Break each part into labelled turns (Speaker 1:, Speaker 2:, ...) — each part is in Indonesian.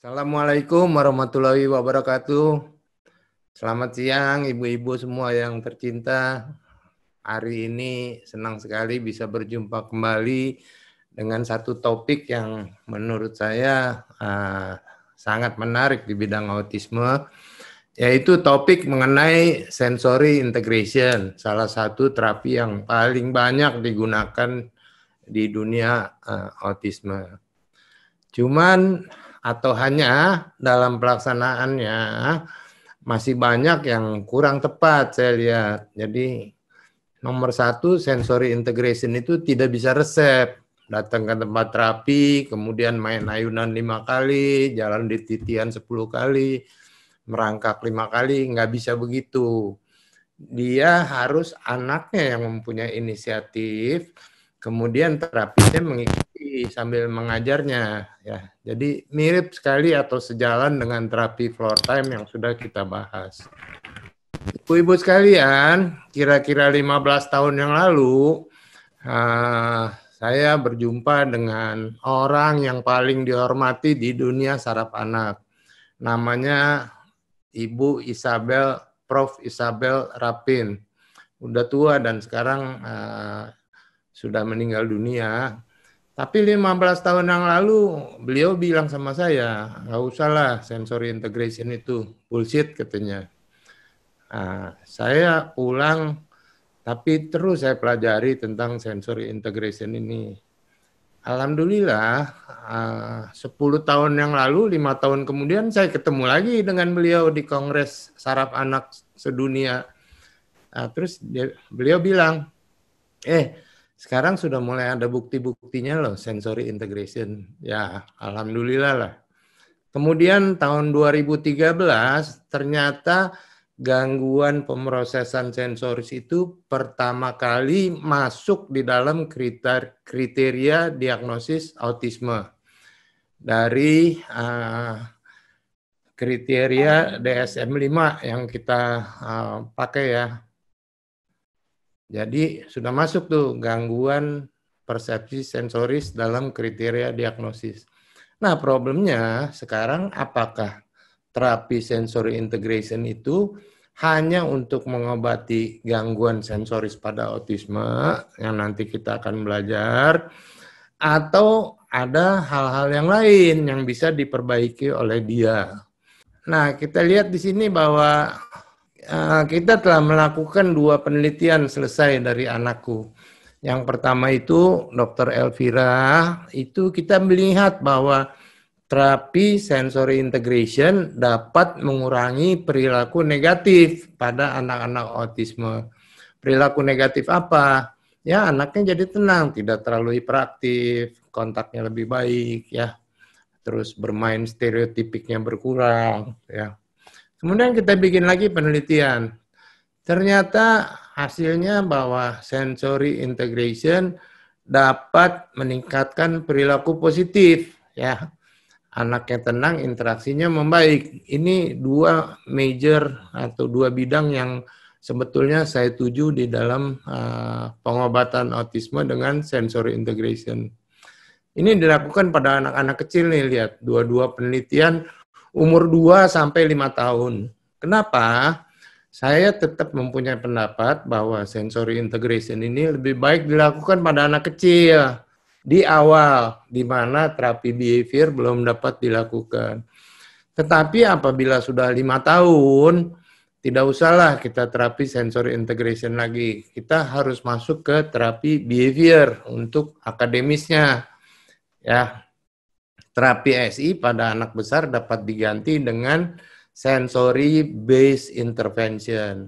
Speaker 1: Assalamualaikum warahmatullahi wabarakatuh. Selamat siang ibu-ibu semua yang tercinta. Hari ini senang sekali bisa berjumpa kembali dengan satu topik yang menurut saya uh, sangat menarik di bidang autisme yaitu topik mengenai sensory integration, salah satu terapi yang paling banyak digunakan di dunia uh, autisme. Cuman atau hanya dalam pelaksanaannya masih banyak yang kurang tepat saya lihat. Jadi nomor satu sensory integration itu tidak bisa resep. Datang ke tempat terapi, kemudian main ayunan lima kali, jalan di titian sepuluh kali, merangkak lima kali, nggak bisa begitu. Dia harus anaknya yang mempunyai inisiatif, kemudian terapinya mengikuti sambil mengajarnya ya. Jadi mirip sekali atau sejalan dengan terapi floor time yang sudah kita bahas. Ibu-ibu sekalian, kira-kira 15 tahun yang lalu uh, saya berjumpa dengan orang yang paling dihormati di dunia saraf anak. Namanya Ibu Isabel Prof Isabel Rapin. Udah tua dan sekarang uh, sudah meninggal dunia. Tapi 15 tahun yang lalu beliau bilang sama saya, nggak usahlah sensory integration itu bullshit katanya. Nah, saya pulang tapi terus saya pelajari tentang sensory integration ini. Alhamdulillah, ah, uh, 10 tahun yang lalu, lima tahun kemudian saya ketemu lagi dengan beliau di Kongres Saraf Anak Sedunia. Ah, terus beliau bilang, eh sekarang sudah mulai ada bukti-buktinya loh, sensory integration. Ya, alhamdulillah lah. Kemudian tahun 2013 ternyata gangguan pemrosesan sensoris itu pertama kali masuk di dalam kriteria diagnosis autisme dari uh, kriteria DSM-5 yang kita uh, pakai ya jadi sudah masuk tuh gangguan persepsi sensoris dalam kriteria diagnosis. Nah, problemnya sekarang apakah terapi sensory integration itu hanya untuk mengobati gangguan sensoris pada autisme yang nanti kita akan belajar atau ada hal-hal yang lain yang bisa diperbaiki oleh dia. Nah, kita lihat di sini bahwa Eh, kita telah melakukan dua penelitian selesai dari anakku. Yang pertama itu Dr. Elvira, itu kita melihat bahwa terapi sensory integration dapat mengurangi perilaku negatif pada anak-anak autisme. Perilaku negatif apa? Ya, anaknya jadi tenang, tidak terlalu hiperaktif, kontaknya lebih baik ya. Terus bermain stereotipiknya berkurang ya Kemudian kita bikin lagi penelitian. Ternyata hasilnya bahwa sensory integration dapat meningkatkan perilaku positif ya. Anaknya tenang, interaksinya membaik. Ini dua major atau dua bidang yang sebetulnya saya tuju di dalam eh, pengobatan autisme dengan sensory integration. Ini dilakukan pada anak-anak kecil nih, lihat. Dua-dua penelitian umur 2 sampai 5 tahun. Kenapa? Saya tetap mempunyai pendapat bahwa sensory integration ini lebih baik dilakukan pada anak kecil di awal di mana terapi behavior belum dapat dilakukan. Tetapi apabila sudah lima tahun, tidak usahlah kita terapi sensory integration lagi. Kita harus masuk ke terapi behavior untuk akademisnya. Ya, Terapi SI pada anak besar dapat diganti dengan sensory based intervention.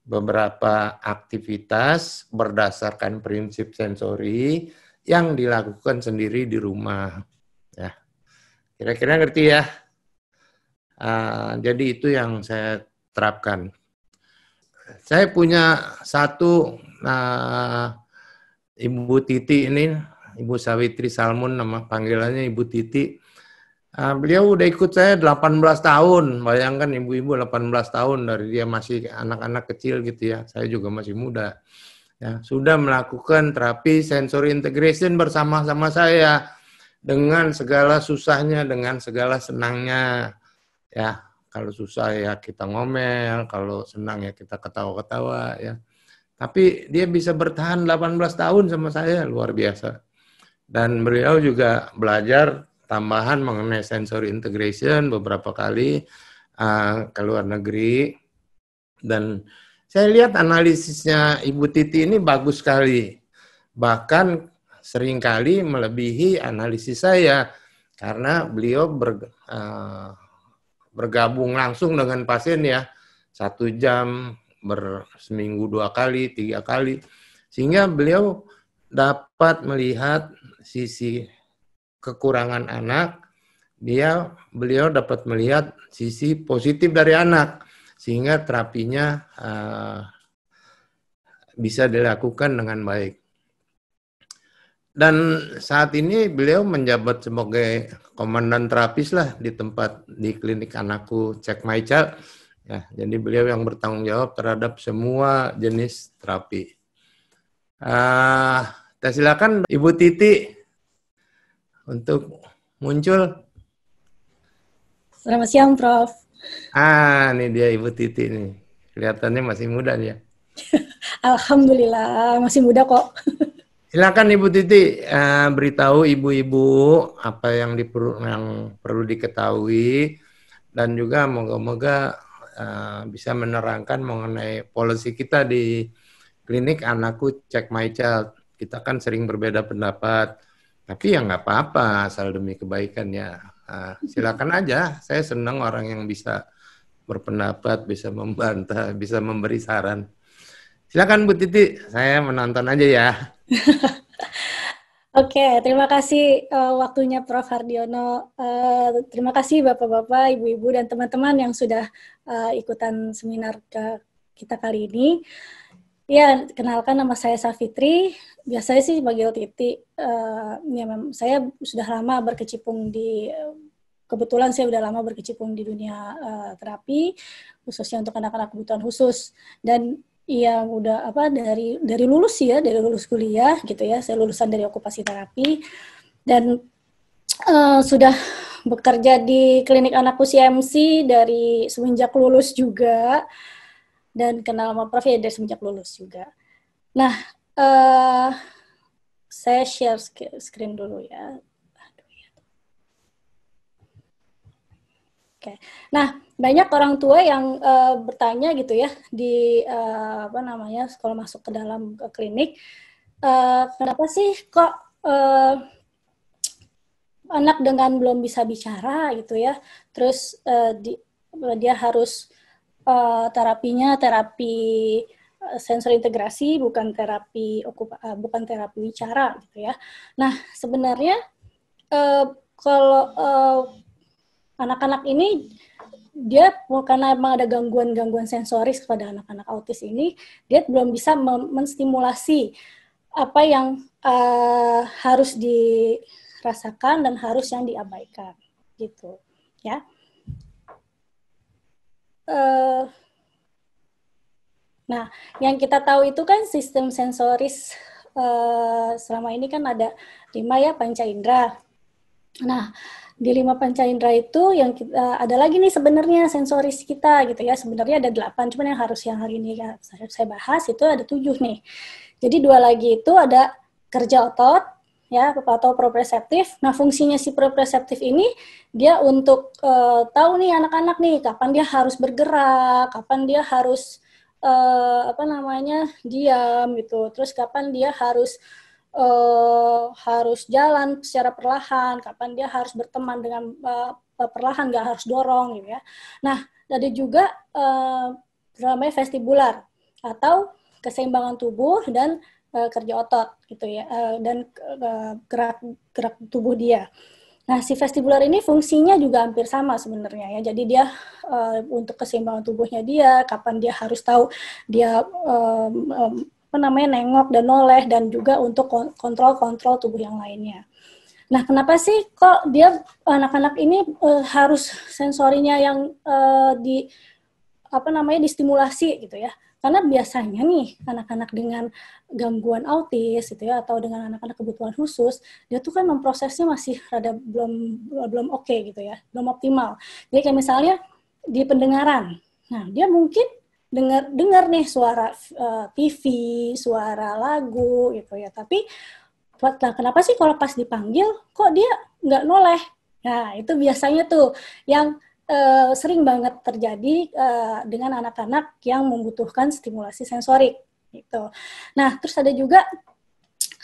Speaker 1: Beberapa aktivitas berdasarkan prinsip sensori yang dilakukan sendiri di rumah. Ya. Kira-kira ngerti ya? Uh, jadi itu yang saya terapkan. Saya punya satu uh, Ibu Titi ini Ibu Sawitri Salmon nama panggilannya Ibu Titi. Uh, beliau udah ikut saya 18 tahun. Bayangkan ibu-ibu 18 tahun dari dia masih anak-anak kecil gitu ya. Saya juga masih muda. Ya, sudah melakukan terapi sensory integration bersama-sama saya dengan segala susahnya, dengan segala senangnya. Ya, kalau susah ya kita ngomel, kalau senang ya kita ketawa-ketawa ya. Tapi dia bisa bertahan 18 tahun sama saya, luar biasa. Dan beliau juga belajar tambahan mengenai sensory integration beberapa kali uh, ke luar negeri. Dan saya lihat analisisnya Ibu Titi ini bagus sekali. Bahkan seringkali melebihi analisis saya karena beliau ber, uh, eh, bergabung langsung dengan pasien ya satu jam ber seminggu dua kali tiga kali sehingga beliau dapat melihat sisi kekurangan anak, dia beliau dapat melihat sisi positif dari anak sehingga terapinya uh, bisa dilakukan dengan baik. Dan saat ini beliau menjabat sebagai komandan terapis lah di tempat di klinik anakku Cek My Ya, jadi beliau yang bertanggung jawab terhadap semua jenis terapi. Uh, kita nah, silakan Ibu Titi untuk muncul.
Speaker 2: Selamat siang, Prof.
Speaker 1: Ah, ini dia Ibu Titi nih. Kelihatannya masih muda ya.
Speaker 2: Alhamdulillah, masih muda kok.
Speaker 1: Silakan Ibu Titi uh, beritahu ibu-ibu apa yang diperlu yang perlu diketahui dan juga moga-moga uh, bisa menerangkan mengenai polisi kita di klinik anakku cek my child kita kan sering berbeda pendapat. Tapi ya nggak apa-apa, asal demi kebaikan ya. Nah, silakan aja, saya senang orang yang bisa berpendapat, bisa membantah, bisa memberi saran. Silakan Bu Titi, saya menonton aja ya.
Speaker 2: Oke, okay, terima kasih uh, waktunya Prof. Hardiono. Uh, terima kasih Bapak-Bapak, Ibu-Ibu, dan teman-teman yang sudah uh, ikutan seminar ke kita kali ini. Ya kenalkan nama saya Safitri. Biasanya sih bagi Titi. Uh, ya, saya sudah lama berkecimpung di kebetulan saya sudah lama berkecimpung di dunia uh, terapi khususnya untuk anak-anak kebutuhan khusus dan yang udah apa dari dari lulus ya, dari lulus kuliah gitu ya. Saya lulusan dari okupasi terapi dan uh, sudah bekerja di klinik anak usia MC dari semenjak lulus juga. Uh, dan kenal sama Prof ya dari semenjak lulus juga. Nah, uh, saya share screen dulu ya. Iya. Oke. Nah, banyak orang tua yang uh, bertanya gitu ya di uh, apa namanya kalau masuk ke dalam ke klinik, uh, kenapa sih kok uh, anak dengan belum bisa bicara gitu ya, terus uh, di, dia harus uh, terapinya terapi eh, sensor integrasi bukan terapi okupa, uh, bukan terapi bicara gitu ya. Nah sebenarnya uh, kalau anak anak-anak ini dia karena memang ada gangguan-gangguan sensoris kepada anak-anak autis ini, dia belum bisa menstimulasi apa yang uh, harus dirasakan dan harus yang diabaikan gitu ya uh, nah yang kita tahu itu kan sistem sensoris uh, selama ini kan ada lima ya panca indera nah di lima panca indera itu yang kita, ada lagi nih sebenarnya sensoris kita gitu ya sebenarnya ada delapan cuman yang harus yang hari ini ya, saya bahas itu ada tujuh nih jadi dua lagi itu ada kerja otot ya atau proprioceptif. Nah, fungsinya si proprioceptif ini dia untuk uh, tahu nih anak-anak nih kapan dia harus bergerak, kapan dia harus uh, apa namanya diam gitu, terus kapan dia harus uh, harus jalan secara perlahan, kapan dia harus berteman dengan uh, perlahan, nggak harus dorong gitu ya. Nah, ada juga uh, namanya vestibular atau keseimbangan tubuh dan uh, kerja otot gitu ya uh, dan uh, gerak gerak tubuh dia. Nah, si vestibular ini fungsinya juga hampir sama sebenarnya ya. Jadi dia uh, untuk keseimbangan tubuhnya dia, kapan dia harus tahu dia um, um, apa namanya nengok dan noleh dan juga untuk kontrol-kontrol tubuh yang lainnya. Nah, kenapa sih kok dia anak-anak ini uh, harus sensorinya yang uh, di apa namanya distimulasi gitu ya? Karena biasanya nih anak-anak dengan gangguan autis gitu ya atau dengan anak-anak kebutuhan khusus, dia tuh kan memprosesnya masih rada belum belum oke okay, gitu ya, belum optimal. Jadi kayak misalnya di pendengaran. Nah, dia mungkin dengar dengar nih suara uh, eh, TV, suara lagu gitu ya, tapi nah, kenapa sih kalau pas dipanggil kok dia nggak noleh? Nah, itu biasanya tuh yang uh, sering banget terjadi uh, dengan anak-anak yang membutuhkan stimulasi sensorik gitu. Nah, terus ada juga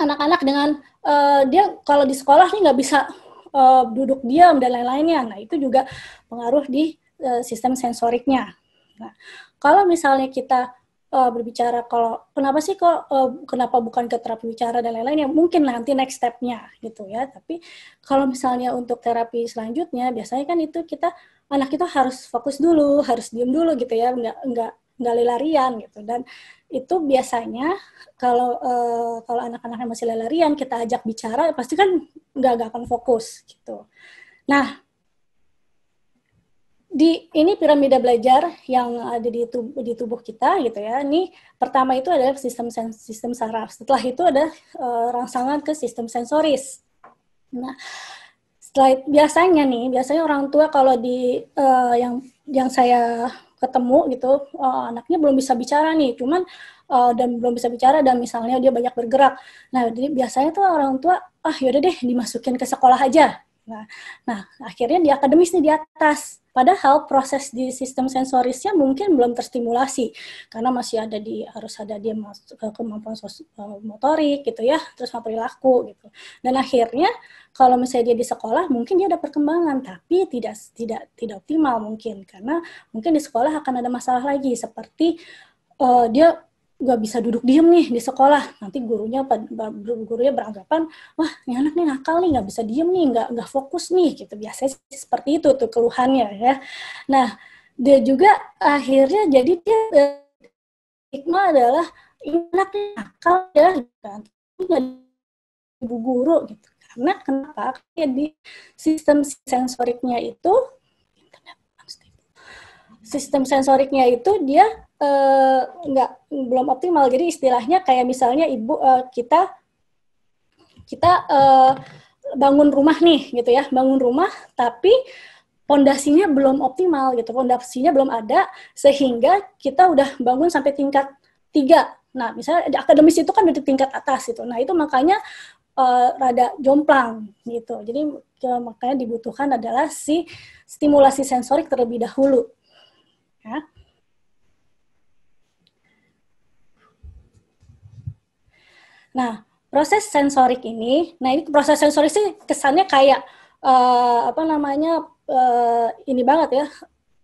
Speaker 2: anak-anak dengan uh, dia kalau di sekolah nih nggak bisa uh, duduk diam dan lain-lainnya. Nah, itu juga pengaruh di uh, sistem sensoriknya. Nah, kalau misalnya kita uh, berbicara kalau kenapa sih kok uh, kenapa bukan ke terapi bicara dan lain lainnya mungkin nanti next stepnya gitu ya. Tapi kalau misalnya untuk terapi selanjutnya biasanya kan itu kita anak itu harus fokus dulu, harus diem dulu gitu ya, nggak nggak nggak lelarian gitu dan itu biasanya kalau uh, kalau anak-anaknya masih lelarian kita ajak bicara pasti kan nggak nggak akan fokus gitu. Nah di ini piramida belajar yang ada di tubuh di tubuh kita gitu ya. Ini pertama itu adalah sistem sistem saraf. Setelah itu ada uh, rangsangan ke sistem sensoris. Nah setelah biasanya nih biasanya orang tua kalau di uh, yang yang saya ketemu gitu uh, anaknya belum bisa bicara nih cuman uh, dan belum bisa bicara dan misalnya dia banyak bergerak nah jadi biasanya tuh orang tua ah yaudah deh dimasukin ke sekolah aja Nah, nah akhirnya di akademis nih di atas. Padahal proses di sistem sensorisnya mungkin belum terstimulasi karena masih ada di harus ada dia kemampuan e, motorik gitu ya, terus perilaku gitu. Dan akhirnya kalau misalnya dia di sekolah mungkin dia ada perkembangan tapi tidak tidak tidak optimal mungkin karena mungkin di sekolah akan ada masalah lagi seperti uh, dia nggak bisa duduk diem nih di sekolah nanti gurunya gurunya beranggapan wah ini anak nih nakal nih nggak bisa diem nih nggak nggak fokus nih gitu biasanya seperti itu tuh keluhannya ya nah dia juga akhirnya jadi dia eh, stigma adalah anak nakal ya kan ibu guru gitu karena kenapa ya di sistem sensoriknya itu sistem sensoriknya itu dia Eh, nggak belum optimal. Jadi istilahnya kayak misalnya ibu uh, kita kita uh, bangun rumah nih gitu ya, bangun rumah tapi pondasinya belum optimal gitu, pondasinya belum ada sehingga kita udah bangun sampai tingkat tiga. Nah, misalnya akademis itu kan udah tingkat atas itu. Nah, itu makanya uh, rada jomplang gitu. Jadi ya, makanya dibutuhkan adalah si stimulasi sensorik terlebih dahulu. Ya. Nah, proses sensorik ini, nah ini proses sensorik sih kesannya kayak uh, apa namanya uh, ini banget ya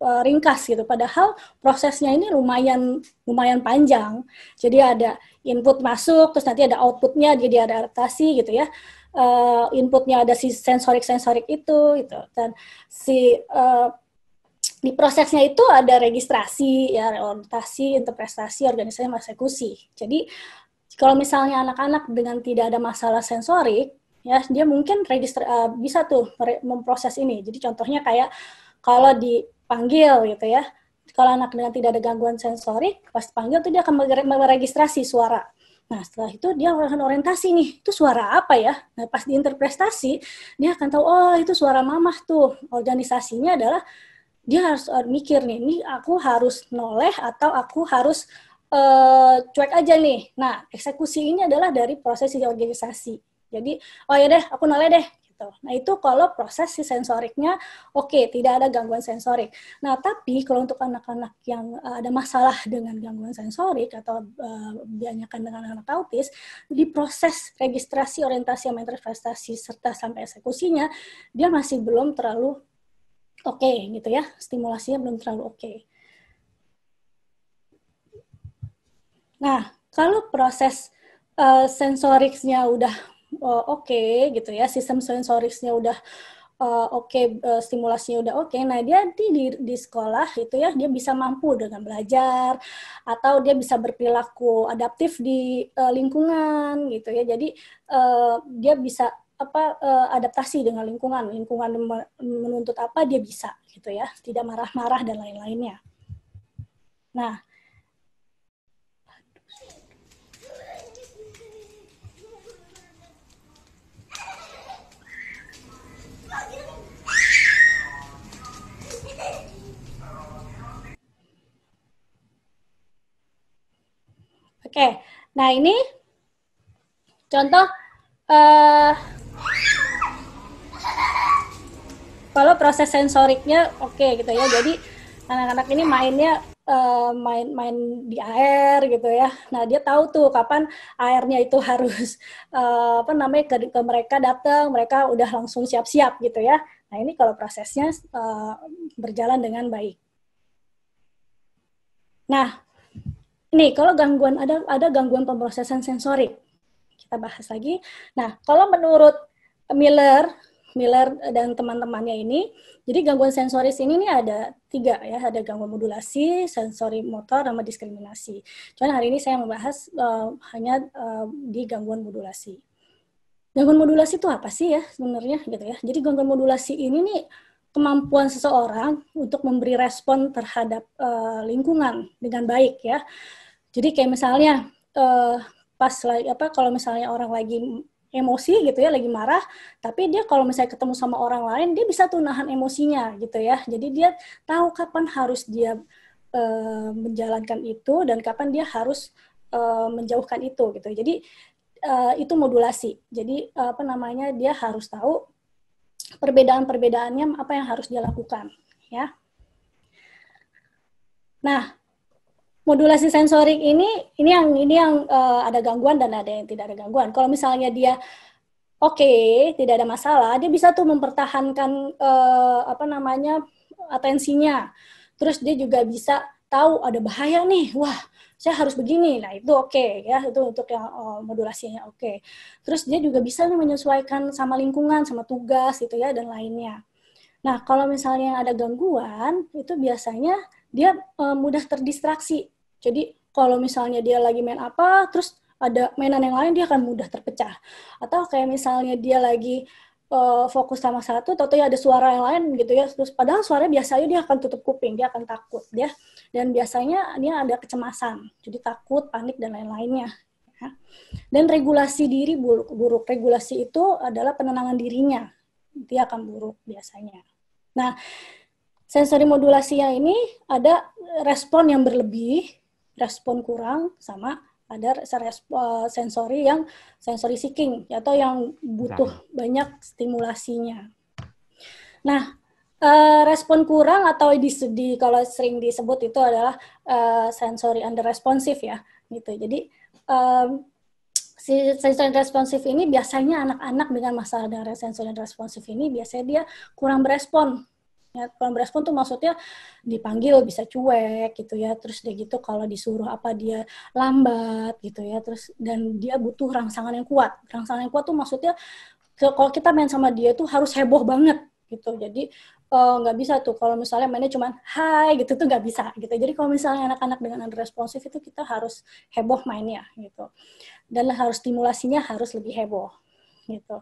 Speaker 2: uh, ringkas gitu. Padahal prosesnya ini lumayan lumayan panjang. Jadi ada input masuk, terus nanti ada outputnya, jadi ada adaptasi gitu ya. Uh, inputnya ada si sensorik sensorik itu gitu dan si uh, di prosesnya itu ada registrasi, ya, orientasi, interpretasi, organisasi, eksekusi. Jadi kalau misalnya anak-anak dengan tidak ada masalah sensorik, ya dia mungkin register uh, bisa tuh memproses ini. Jadi contohnya kayak kalau dipanggil gitu ya, kalau anak dengan tidak ada gangguan sensorik, pas panggil tuh dia akan meregistrasi suara. Nah, setelah itu dia akan orientasi nih, itu suara apa ya? Nah, pas diinterpretasi, dia akan tahu, oh itu suara mamah tuh. Organisasinya adalah dia harus eh, mikir nih, ini aku harus noleh atau aku harus uh, cuek aja nih. Nah, eksekusi ini adalah dari proses organisasi. Jadi, oh ya deh, aku noleh deh gitu. Nah, itu kalau proses si sensoriknya oke, okay, tidak ada gangguan sensorik. Nah, tapi kalau untuk anak-anak yang uh, ada masalah dengan gangguan sensorik atau uh, dianyakan dengan anak autis, di proses registrasi, orientasi, yang manifestasi serta sampai eksekusinya dia masih belum terlalu oke okay, gitu ya. Stimulasinya belum terlalu oke. Okay. Nah, kalau proses uh, eh, sensoriknya udah uh, oke okay, gitu ya, sistem sensoriknya udah uh, oke, okay, uh, stimulasinya udah oke. Okay, nah, dia di, di di sekolah itu ya dia bisa mampu dengan belajar atau dia bisa berperilaku adaptif di uh, lingkungan gitu ya. Jadi uh, dia bisa apa uh, adaptasi dengan lingkungan, lingkungan menuntut apa dia bisa gitu ya, tidak marah-marah dan lain-lainnya. Nah, Oke, nah ini contoh uh, kalau proses sensoriknya oke gitu ya. Jadi anak-anak ini mainnya main-main eh, uh, di air gitu ya. Nah dia tahu tuh kapan airnya itu harus uh, apa namanya ke, ke mereka datang, mereka udah langsung siap-siap gitu ya. Nah ini kalau prosesnya uh, berjalan dengan baik. Nah Nih, kalau gangguan ada ada gangguan pemrosesan sensorik. Kita bahas lagi. Nah, kalau menurut Miller, Miller dan teman-temannya ini, jadi gangguan sensoris ini nih ada tiga ya, ada gangguan modulasi, sensori motor, sama diskriminasi. Cuman hari ini saya membahas uh, eh, hanya uh, di gangguan modulasi. Gangguan modulasi itu apa sih ya sebenarnya gitu ya? Jadi gangguan modulasi ini nih kemampuan seseorang untuk memberi respon terhadap uh, lingkungan dengan baik ya. Jadi kayak misalnya uh, pas lagi apa kalau misalnya orang lagi emosi gitu ya, lagi marah, tapi dia kalau misalnya ketemu sama orang lain dia bisa tuh nahan emosinya gitu ya. Jadi dia tahu kapan harus dia uh, menjalankan itu dan kapan dia harus uh, menjauhkan itu gitu. Jadi uh, itu modulasi. Jadi uh, apa namanya dia harus tahu perbedaan-perbedaannya apa yang harus dia lakukan ya. Nah, modulasi sensorik ini ini yang ini yang uh, ada gangguan dan ada yang tidak ada gangguan. Kalau misalnya dia oke, okay, tidak ada masalah, dia bisa tuh mempertahankan uh, apa namanya atensinya. Terus dia juga bisa tahu ada bahaya nih. Wah, saya harus begini nah itu oke okay, ya itu untuk yang oh, modulasinya oke okay. terus dia juga bisa nih menyesuaikan sama lingkungan sama tugas gitu ya dan lainnya nah kalau misalnya ada gangguan itu biasanya dia uh, mudah terdistraksi jadi kalau misalnya dia lagi main apa terus ada mainan yang lain dia akan mudah terpecah atau kayak misalnya dia lagi uh, fokus sama satu, atau ya ada suara yang lain gitu ya. Terus padahal suara biasa aja dia akan tutup kuping, dia akan takut, dia ya dan biasanya dia ada kecemasan, jadi takut, panik dan lain-lainnya. Ya. Dan regulasi diri buruk, buruk. Regulasi itu adalah penenangan dirinya. Dia akan buruk biasanya. Nah, sensori modulasi ini ada respon yang berlebih, respon kurang, sama ada eh, sensori yang sensori seeking atau yang butuh banyak stimulasinya. Nah, Eh, respon kurang atau di, di kalau sering disebut itu adalah uh, sensory under responsive ya gitu. Jadi um, si sensory responsif ini biasanya anak-anak dengan masalah dengan sensory responsif ini biasanya dia kurang berespon ya kurang berespon tuh maksudnya dipanggil bisa cuek gitu ya terus dia gitu kalau disuruh apa dia lambat gitu ya terus dan dia butuh rangsangan yang kuat rangsangan yang kuat tuh maksudnya kalau kita main sama dia tuh harus heboh banget gitu jadi Oh, nggak uh, bisa tuh kalau misalnya mainnya cuma hai gitu tuh nggak bisa gitu jadi kalau misalnya anak-anak dengan responsif itu kita harus heboh mainnya gitu dan harus stimulasinya harus lebih heboh gitu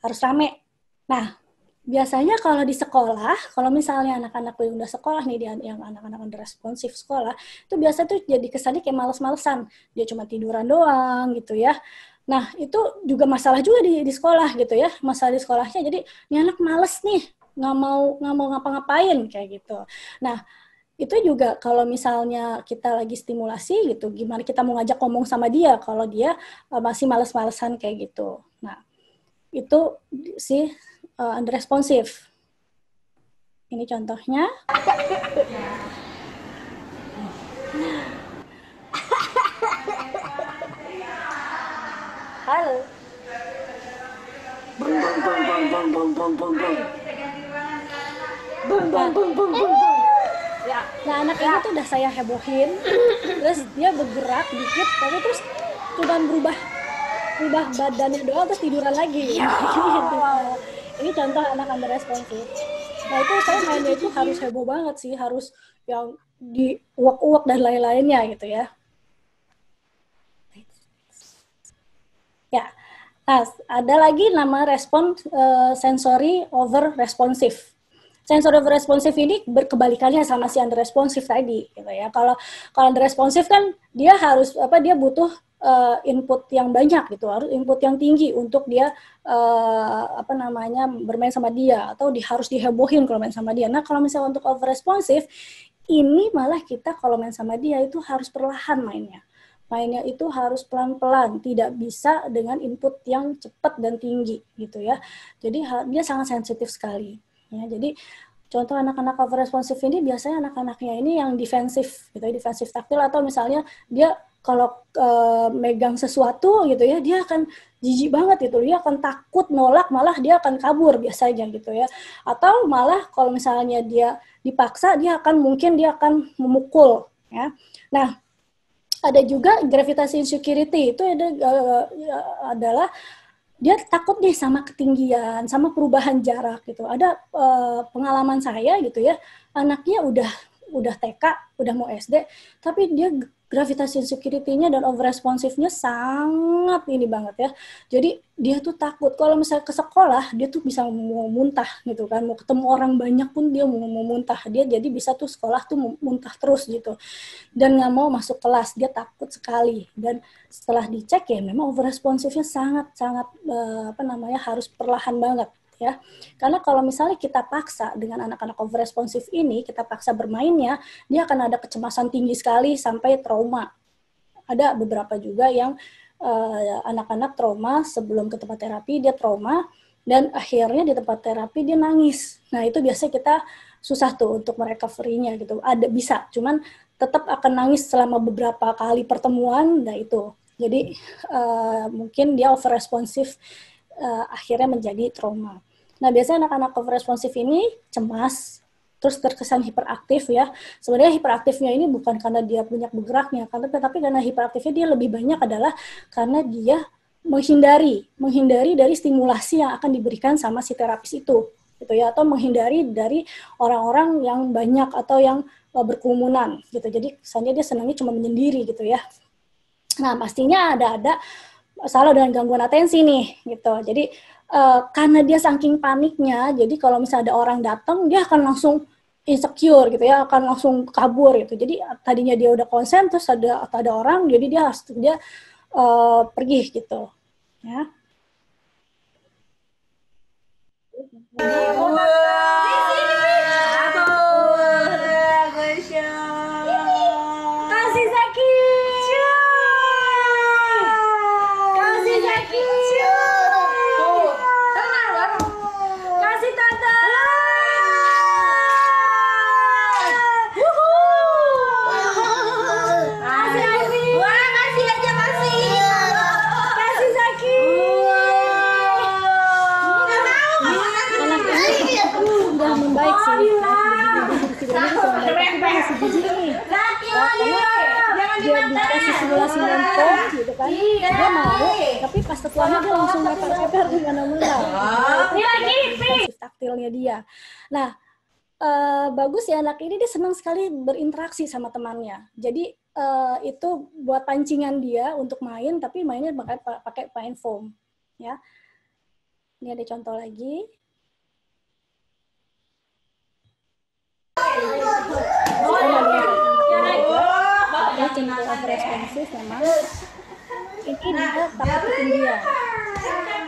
Speaker 2: harus rame nah biasanya kalau di sekolah kalau misalnya anak-anak udah sekolah nih yang anak-anak yang responsif sekolah itu biasa tuh jadi kesannya kayak males-malesan dia cuma tiduran doang gitu ya Nah, itu juga masalah juga di, di sekolah gitu ya, masalah di sekolahnya. Jadi, ini anak males nih, nggak mau nggak mau ngapa-ngapain kayak gitu nah itu juga kalau misalnya kita lagi stimulasi gitu gimana kita mau ngajak ngomong sama dia kalau dia eh, masih males-malesan kayak gitu nah itu sih uh, eh, unresponsif. ini contohnya halo bang bang bang bang bang bang bang bang bung bung bung bung bung ya. nah anak ini tuh udah saya hebohin terus dia bergerak dikit tapi terus cuman berubah berubah badannya doang terus tiduran lagi ya. gitu. ini contoh anak anda responsif.
Speaker 1: nah itu saya mainnya itu harus heboh
Speaker 2: banget sih harus yang di uak-uak dan lain-lainnya gitu ya ya nah, ada lagi nama respon uh, eh, sensori over responsif Sensor over responsif ini berkebalikannya sama si responsif tadi gitu ya kalau kalau responsif kan dia harus apa dia butuh uh, input yang banyak gitu harus input yang tinggi untuk dia uh, apa namanya bermain sama dia atau di, harus dihebohin kalau main sama dia nah kalau misalnya untuk over responsif ini malah kita kalau main sama dia itu harus perlahan mainnya mainnya itu harus pelan-pelan, tidak bisa dengan input yang cepat dan tinggi gitu ya. Jadi dia sangat sensitif sekali. Ya, jadi contoh anak-anak over responsif ini biasanya anak-anaknya ini yang defensif gitu ya, defensif taktil atau misalnya dia kalau e, megang sesuatu gitu ya dia akan jijik banget gitu dia akan takut nolak malah dia akan kabur biasanya gitu ya atau malah kalau misalnya dia dipaksa dia akan mungkin dia akan memukul ya nah ada juga gravitasi insecurity itu ada, e, adalah dia takut deh sama ketinggian, sama perubahan jarak gitu. Ada uh, pengalaman saya gitu ya, anaknya udah udah TK, udah mau SD, tapi dia gravitasi insecurity-nya dan over overresponsive-nya sangat ini banget ya. Jadi dia tuh takut kalau misalnya ke sekolah dia tuh bisa mau muntah gitu kan, mau ketemu orang banyak pun dia mau, mau muntah. Dia jadi bisa tuh sekolah tuh muntah terus gitu. Dan nggak mau masuk kelas, dia takut sekali. Dan setelah dicek ya memang over overresponsive-nya sangat sangat eh, apa namanya harus perlahan banget ya. Karena kalau misalnya kita paksa dengan anak-anak over responsif ini, kita paksa bermainnya, dia akan ada kecemasan tinggi sekali sampai trauma. Ada beberapa juga yang eh, anak-anak uh, trauma sebelum ke tempat terapi dia trauma dan akhirnya di tempat terapi dia nangis. Nah, itu biasanya kita susah tuh untuk merecovery-nya gitu. Ada bisa, cuman tetap akan nangis selama beberapa kali pertemuan, nah itu. Jadi uh, mungkin dia responsif uh, eh, akhirnya menjadi trauma. Nah, biasanya anak-anak responsif ini cemas, terus terkesan hiperaktif ya. Sebenarnya hiperaktifnya ini bukan karena dia punya bergeraknya, karena tetapi karena hiperaktifnya dia lebih banyak adalah karena dia menghindari, menghindari dari stimulasi yang akan diberikan sama si terapis itu gitu ya atau menghindari dari orang-orang yang banyak atau yang e, berkerumunan gitu. Jadi misalnya dia senangnya cuma menyendiri gitu ya. Nah, pastinya ada ada salah dengan gangguan atensi nih gitu. Jadi uh, karena dia saking paniknya jadi kalau misalnya ada orang datang dia akan langsung insecure gitu ya akan langsung kabur gitu jadi tadinya dia udah konsen terus ada atau ada orang jadi dia harus dia uh, pergi gitu ya Di sini. interaksi sama temannya. Jadi uh, itu buat pancingan dia untuk main, tapi mainnya pakai pakai main foam. Ya, ini ada contoh lagi. Ini cenderung responsif, memang. Ini dia takut ketinggian,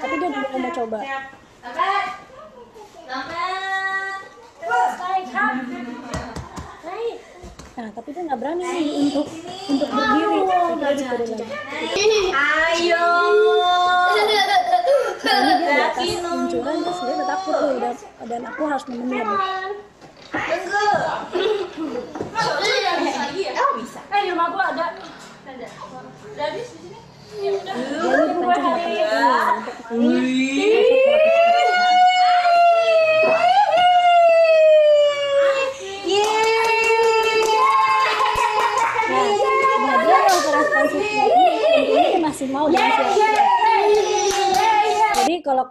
Speaker 2: tapi dia juga mau coba. Baik nah tapi dia nggak berani nih untuk untuk berdiri ayo jadi dia nah, di atas luncuran terus dia udah takut tuh dan, dan aku harus nemenin Tunggu. lagi eh, eh, eh. oh, rumah gua ada. Ada. Udah habis di sini. Ya udah. Jadi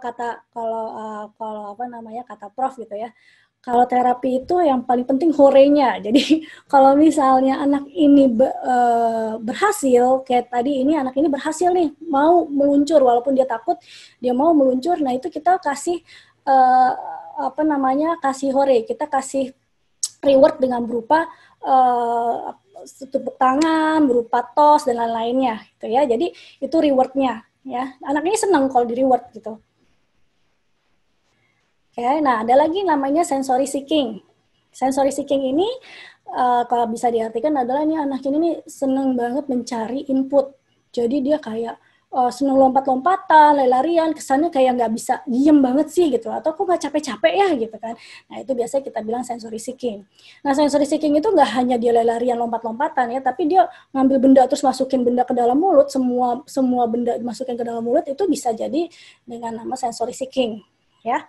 Speaker 2: kata kalau uh, kalau apa namanya kata prof gitu ya kalau terapi itu yang paling penting horenya. Jadi kalau misalnya anak ini be, uh, berhasil, kayak tadi ini anak ini berhasil nih, mau meluncur walaupun dia takut, dia mau meluncur. Nah itu kita kasih uh, apa namanya kasih hore, kita kasih reward dengan berupa uh, tepuk tangan, berupa tos dan lain-lainnya, gitu ya. Jadi itu rewardnya, ya. Anak ini senang kalau di reward gitu Okay, nah ada lagi namanya sensory seeking. Sensory seeking ini uh, kalau bisa diartikan adalah ini anak ini seneng banget mencari input. Jadi dia kayak uh, seneng lompat-lompatan, lelarian, kesannya kayak nggak bisa diem banget sih gitu, atau kok nggak capek-capek ya gitu kan. Nah itu biasanya kita bilang sensory seeking. Nah sensory seeking itu nggak hanya dia lelarian, lompat-lompatan ya, tapi dia ngambil benda terus masukin benda ke dalam mulut, semua semua benda masukin ke dalam mulut itu bisa jadi dengan nama sensory seeking ya.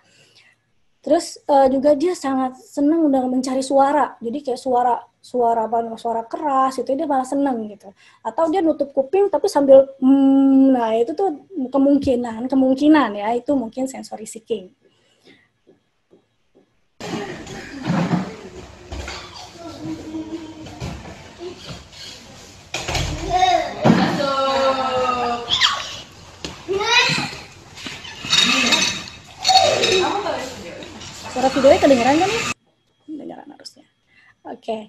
Speaker 2: Terus uh, juga dia sangat senang udah mencari suara. Jadi kayak suara suara apa suara keras itu dia malah senang gitu. Atau dia nutup kuping tapi sambil mm, nah itu tuh kemungkinan kemungkinan ya itu mungkin sensory seeking. kedengeran kan ya? Kedengeran harusnya. Oke. Okay.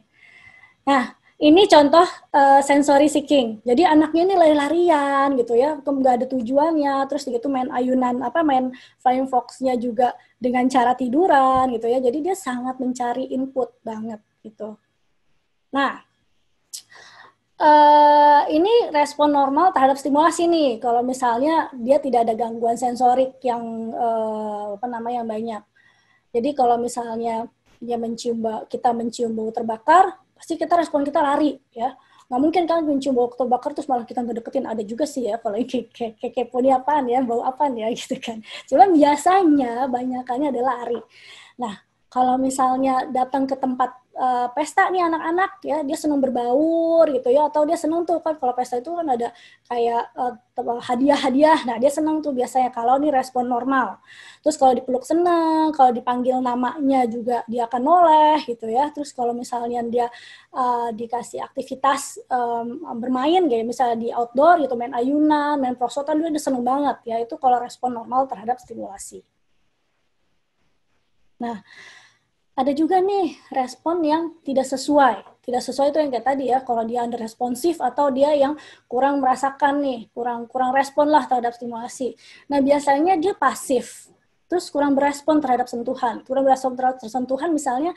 Speaker 2: Nah, ini contoh uh, sensory seeking. Jadi anaknya ini lari-larian gitu ya, nggak ada tujuannya, terus gitu main ayunan apa main flying fox-nya juga dengan cara tiduran gitu ya. Jadi dia sangat mencari input banget gitu. Nah, uh, ini respon normal terhadap stimulasi nih. Kalau misalnya dia tidak ada gangguan sensorik yang uh, apa namanya yang banyak. Jadi kalau misalnya dia mencium bau, kita mencium bau terbakar, pasti kita respon kita lari ya. Nggak mungkin kan mencium bau terbakar terus malah kita ngedeketin. Ada juga sih ya, kalau kayak ke, ke, kepo nih apaan ya, bau apaan ya gitu kan. cuman biasanya banyakannya adalah lari. Nah, kalau misalnya datang ke tempat uh, pesta nih anak-anak ya dia senang berbaur gitu ya atau dia senang tuh kan kalau pesta itu kan ada kayak hadiah eh, hadiah-hadiah nah dia senang tuh biasanya kalau nih respon normal terus kalau dipeluk senang kalau dipanggil namanya juga dia akan noleh gitu ya terus kalau misalnya dia uh, dikasih aktivitas um, bermain kayak misalnya di outdoor gitu main ayunan main prosotan dia senang banget ya itu kalau respon normal terhadap stimulasi Nah, ada juga nih respon yang tidak sesuai. Tidak sesuai itu yang kayak tadi ya, kalau dia under responsif atau dia yang kurang merasakan nih, kurang kurang respon lah terhadap stimulasi. Nah, biasanya dia pasif, terus kurang berespon terhadap sentuhan. Kurang berespon terhadap sentuhan misalnya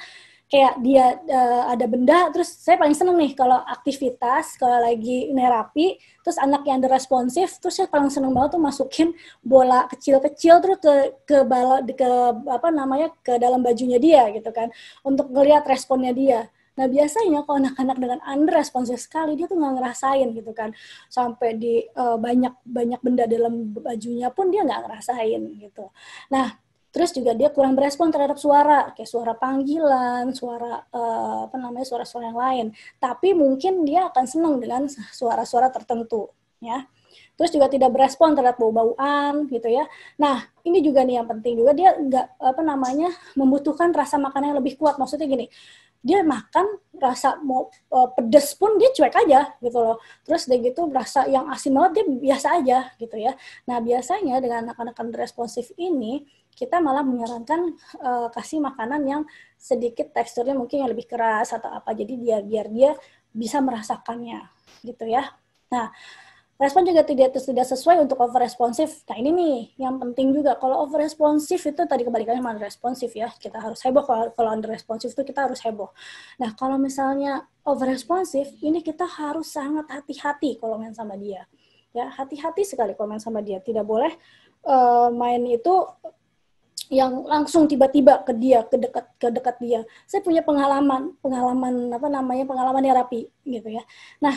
Speaker 2: kayak dia uh, ada benda terus saya paling seneng nih kalau aktivitas kalau lagi nerapi terus anak yang ada responsif terus saya paling seneng banget tuh masukin bola kecil-kecil terus ke ke bala ke apa namanya ke dalam bajunya dia gitu kan untuk ngelihat responnya dia Nah biasanya kalau anak-anak dengan under responsif sekali dia tuh nggak ngerasain gitu kan sampai di uh, banyak banyak benda dalam bajunya pun dia nggak ngerasain gitu. Nah Terus juga dia kurang berespon terhadap suara, kayak suara panggilan, suara uh, apa namanya suara-suara yang lain. Tapi mungkin dia akan senang dengan suara-suara tertentu, ya. Terus juga tidak berespon terhadap bau-bauan, gitu ya. Nah, ini juga nih yang penting juga dia nggak apa namanya membutuhkan rasa makanan yang lebih kuat. Maksudnya gini, dia makan rasa mau uh, pedes pun dia cuek aja gitu loh terus dia gitu rasa yang asin banget dia biasa aja gitu ya nah biasanya dengan anak-anak responsif ini kita malah menyarankan uh, kasih makanan yang sedikit teksturnya mungkin yang lebih keras atau apa jadi dia biar dia bisa merasakannya gitu ya nah respon juga tidak tidak sesuai untuk over responsif nah ini nih yang penting juga kalau over responsif itu tadi kebalikannya under responsif ya kita harus heboh kalau kalau under responsif itu kita harus heboh nah kalau misalnya over responsif ini kita harus sangat hati-hati kalau main sama dia ya hati-hati sekali kalau main sama dia tidak boleh uh, main itu yang langsung tiba-tiba ke dia ke dekat ke dekat dia saya punya pengalaman pengalaman apa namanya pengalaman terapi gitu ya nah